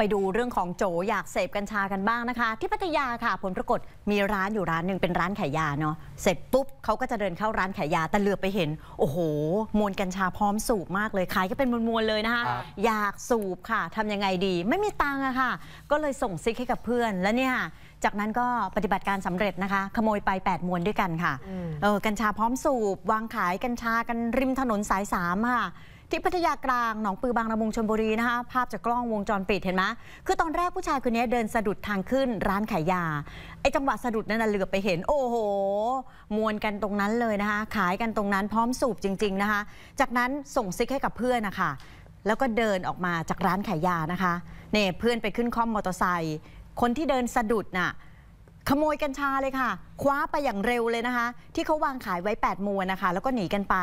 ไปดูเรื่องของโจอยากเสพกัญชากันบ้างนะคะ ที่พัทยาค่ะ ผลปรากฏมีร้านอยู่ร้านหนึ่งเป็นร้านขายยาเนาะเสร็จปุ๊บเขาก็จะเดินเข้าร้านขายยาแต่เหลือไปเห็น โอ้โห มวลกัญชาพร้อมสูบมากเลยขายก็เป็นมวลๆเลยนะคะอะอยากสูบค่ะทำยังไงดีไม่มีตังค์อะค่ะ ก็เลยส่งซิกให้กับเพื่อนแล้วเนี่ยจากนั้นก็ปฏิบัติการสำเร็จนะคะ ขโมยไป 8 มวลด้วยกันค่ะอเออกัญชาพร้อมสูบ วางขายกัญชากันริมถนนสายสามค่ะที่พัทยากลางหนองปือบางระมุงชนบุรีนะคะภาพจากกล้องวงจรปิดเห็นไหมคือตอนแรกผู้ชายคนนี้เดินสะดุดทางขึ้นร้านขายยาไอ้จังหวะสะดุดนั่นเหลือไปเห็น โอ้โห มวนกันตรงนั้นเลยนะคะ ขายกันตรงนั้นพร้อมสูบจริงๆนะคะ จากนั้นส่งซิกให้กับเพื่อนนะคะ แล้วก็เดินออกมาจากร้านขายยานะคะเนี่ยเพื่อนไปขึ้นคอมมอเตอร์ไซค์คนที่เดินสะดุดน่ะขโมยกัญชาเลยค่ะ คว้าไปอย่างเร็วเลยนะคะ ที่เขาวางขายไว้8มวนนะคะแล้วก็หนีกันไป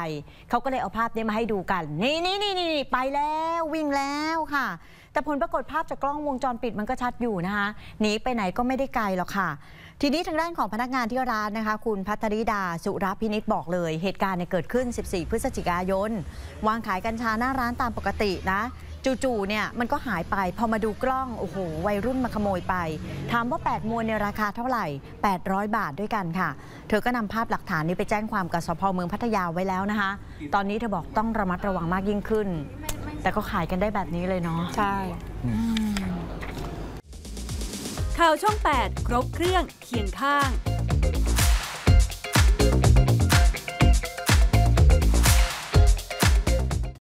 เขาก็เลยเอาภาพนี้มาให้ดูกัน นี่นี่นี่นี่ไปแล้ววิ่งแล้วค่ะ แต่ผลปรากฏภาพจากกล้องวงจรปิดมันก็ชัดอยู่นะคะหนีไปไหนก็ไม่ได้ไกลหรอกค่ะ ทีนี้ทางด้านของพนักงานที่ร้านนะคะ คุณพัทริดา สุรพินิษบอกเลย เหตุการณ์เนี่ยเกิดขึ้น 14 พฤศจิกายนวางขายกัญชาหน้าร้านตามปกตินะจู่ๆ เนี่ยมันก็หายไปพอมาดูกล้องโอ้โหวัยรุ่นมาขโมยไป ถามว่า 8มวลในราคาเท่าไหร่ 800 บาทด้วยกันค่ะ เธอก็นำภาพหลักฐานนี้ไปแจ้งความกับสพเมืองพัทยาไว้แล้วนะคะ ตอนนี้เธอบอกต้องระมัดระวังมากยิ่งขึ้น แต่ก็ขายกันได้แบบนี้เลยเนาะใช่ ข่าวช่อง8 ครบเครื่องเคียงข้าง